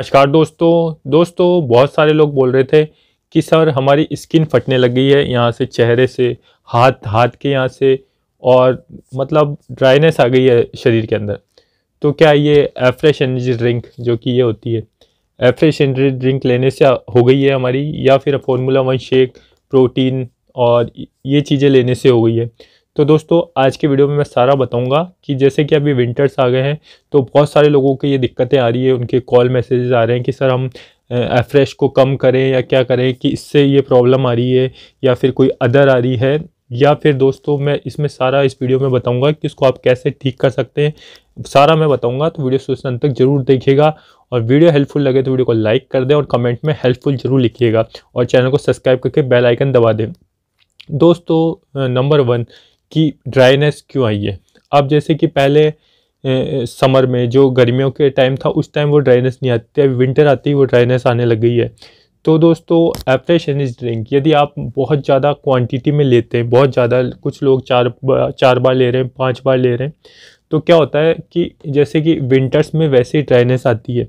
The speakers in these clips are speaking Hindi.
नमस्कार दोस्तों दोस्तों बहुत सारे लोग बोल रहे थे कि सर हमारी स्किन फटने लग गई है यहाँ से चेहरे से हाथ हाथ के यहाँ से और मतलब ड्राइनेस आ गई है शरीर के अंदर तो क्या ये एफ्रेश एनर्जी ड्रिंक जो कि ये होती है एफ्रेश एनर्जी ड्रिंक लेने से हो गई है हमारी या फिर फार्मूला वन शेक प्रोटीन और ये चीज़ें लेने से हो गई है तो दोस्तों आज के वीडियो में मैं सारा बताऊंगा कि जैसे कि अभी विंटर्स आ गए हैं तो बहुत सारे लोगों के ये दिक्कतें आ रही है उनके कॉल मैसेजेस आ रहे हैं कि सर हम एफ्रेश को कम करें या क्या करें कि इससे ये प्रॉब्लम आ रही है या फिर कोई अदर आ रही है या फिर दोस्तों मैं इसमें सारा इस वीडियो में बताऊँगा कि इसको आप कैसे ठीक कर सकते हैं सारा मैं बताऊँगा तो वीडियो सोचने अंत तक जरूर देखिएगा और वीडियो हेल्पफुल लगे तो वीडियो को लाइक कर दें और कमेंट में हेल्पफुल जरूर लिखिएगा और चैनल को सब्सक्राइब करके बेल आइकन दबा दें दोस्तों नंबर वन कि ड्राइनेस क्यों आई है अब जैसे कि पहले ए, समर में जो गर्मियों के टाइम था उस टाइम वो ड्राइनेस नहीं आती थी अभी विंटर आती वो ड्राइनेस आने लग गई है तो दोस्तों एवरेज एनर्जी ड्रिंक यदि आप बहुत ज़्यादा क्वांटिटी में लेते हैं बहुत ज़्यादा कुछ लोग चार चार बार ले रहे हैं पांच बार ले रहे हैं तो क्या होता है कि जैसे कि विंटर्स में वैसे ही ड्राइनेस आती है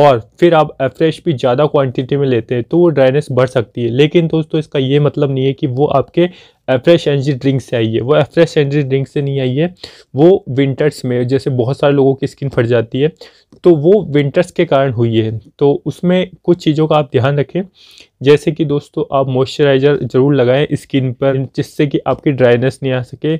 और फिर आप एफ्रेश भी ज़्यादा क्वांटिटी में लेते हैं तो वो ड्राइनेस बढ़ सकती है लेकिन दोस्तों इसका ये मतलब नहीं है कि वो आपके एफ्रेश एनर्जी ड्रिंक से आई है वो एफ्रेश एनर्जी ड्रिंक से नहीं आई है वो विंटर्स में जैसे बहुत सारे लोगों की स्किन फट जाती है तो वो विंटर्स के कारण हुई है तो उसमें कुछ चीज़ों का आप ध्यान रखें जैसे कि दोस्तों आप मॉइस्चराइज़र ज़रूर लगाएं स्किन पर जिससे कि आपकी ड्राइनेस नहीं आ सके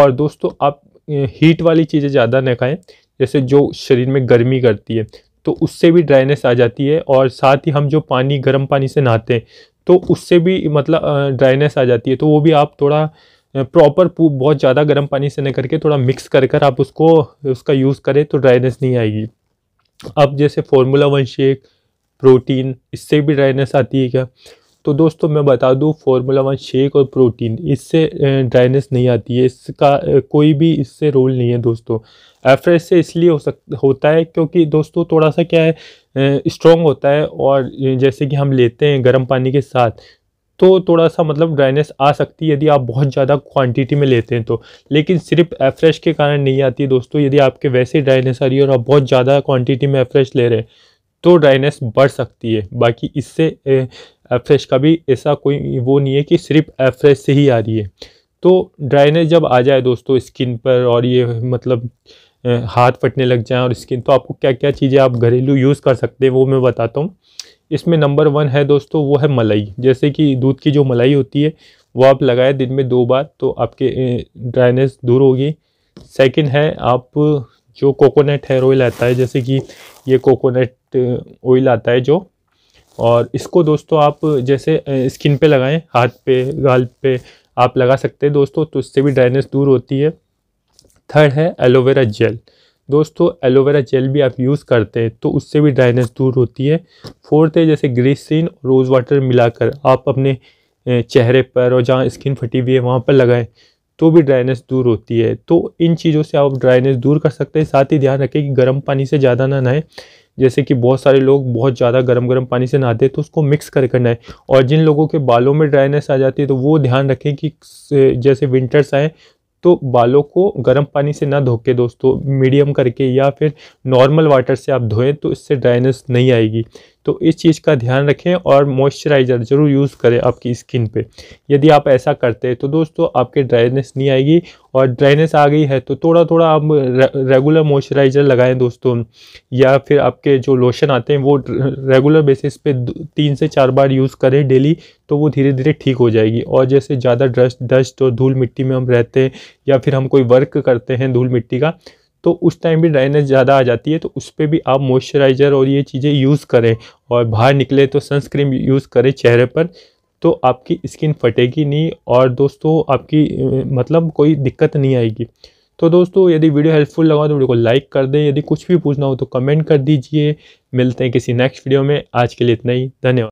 और दोस्तों आप हीट वाली चीज़ें ज़्यादा न खाएँ जैसे जो शरीर में गर्मी करती है तो उससे भी ड्राइनेस आ जाती है और साथ ही हम जो पानी गर्म पानी से नहाते हैं तो उससे भी मतलब ड्राइनेस आ जाती है तो वो भी आप थोड़ा प्रॉपर बहुत ज़्यादा गर्म पानी से नहीं करके थोड़ा मिक्स कर कर आप उसको उसका यूज़ करें तो ड्राइनेस नहीं आएगी अब जैसे फॉर्मूला वन शेक प्रोटीन इससे भी ड्राइनेस आती है क्या तो दोस्तों मैं बता दूँ फार्मूला वन शेक और प्रोटीन इससे ड्राइनेस नहीं आती है इसका कोई भी इससे रोल नहीं है दोस्तों एफ्रेश से इसलिए हो सक होता है क्योंकि दोस्तों थोड़ा सा क्या है स्ट्रॉन्ग होता है और जैसे कि हम लेते हैं गर्म पानी के साथ तो थोड़ा सा मतलब ड्राइनेस आ सकती है यदि आप बहुत ज़्यादा क्वांटिटी में लेते हैं तो लेकिन सिर्फ एफ्रेश के कारण नहीं आती दोस्तों यदि आपके वैसे ड्राइनेस आ रही है और आप बहुत ज़्यादा क्वांटिटी में एफ्रेश ले रहे हैं तो ड्राइनेस बढ़ सकती है बाकी इससे एफ्रेश का भी ऐसा कोई वो नहीं है कि सिर्फ एफ्रेश से ही आ रही है तो ड्राइनेस जब आ जाए दोस्तों स्किन पर और ये मतलब हाथ फटने लग जाए और स्किन तो आपको क्या क्या चीज़ें आप घरेलू यूज़ कर सकते हैं वो मैं बताता हूँ इसमें नंबर वन है दोस्तों वो है मलाई जैसे कि दूध की जो मलाई होती है वो आप लगाए दिन में दो बार तो आपके ड्राइनेस दूर होगी सेकंड है आप जो कोकोनट हेयर ऑयल आता है जैसे कि ये कोकोनट ऑयल आता है जो और इसको दोस्तों आप जैसे स्किन पे लगाएं हाथ पे गाल पे आप लगा सकते हैं दोस्तों तो उससे भी ड्राइनेस दूर होती है थर्ड है एलोवेरा जेल दोस्तों एलोवेरा जेल भी आप यूज़ करते हैं तो उससे भी ड्राइनेस दूर होती है फोर्थ है जैसे ग्रीसिन रोज़ वाटर मिलाकर आप अपने चेहरे पर और जहाँ स्किन फटी हुई है वहाँ पर लगाएं तो भी ड्राइनेस दूर होती है तो इन चीज़ों से आप ड्राइनेस दूर कर सकते हैं साथ ही ध्यान रखें कि गर्म पानी से ज़्यादा ना नहाएं जैसे कि बहुत सारे लोग बहुत ज़्यादा गर्म गर्म पानी से नहाते हैं तो उसको मिक्स कर करना है और जिन लोगों के बालों में ड्राइनेस आ जाती है तो वो ध्यान रखें कि जैसे विंटर्स आएँ तो बालों को गर्म पानी से ना धो के दोस्तों मीडियम करके या फिर नॉर्मल वाटर से आप धोएं तो इससे ड्राइनेस नहीं आएगी तो इस चीज़ का ध्यान रखें और मॉइस्चराइज़र ज़रूर यूज़ करें आपकी स्किन पे यदि आप ऐसा करते हैं तो दोस्तों आपके ड्राइनेस नहीं आएगी और ड्राइनेस आ गई है तो थोड़ा थोड़ा आप रेगुलर मॉइस्चराइज़र लगाएं दोस्तों या फिर आपके जो लोशन आते हैं वो रेगुलर बेसिस पे तीन से चार बार यूज़ करें डेली तो वो धीरे धीरे ठीक हो जाएगी और जैसे ज़्यादा डस्ट डस्ट और धूल मिट्टी में हम रहते हैं या फिर हम कोई वर्क करते हैं धूल मिट्टी का तो उस टाइम भी ड्राइनेस ज़्यादा आ जाती है तो उस पर भी आप मॉइस्चराइज़र और ये चीज़ें यूज़ करें और बाहर निकले तो सनस्क्रीन यूज़ करें चेहरे पर तो आपकी स्किन फटेगी नहीं और दोस्तों आपकी मतलब कोई दिक्कत नहीं आएगी तो दोस्तों यदि वीडियो हेल्पफुल लगा तो वीडियो को लाइक कर दें यदि कुछ भी पूछना हो तो कमेंट कर दीजिए मिलते हैं किसी नेक्स्ट वीडियो में आज के लिए इतना ही धन्यवाद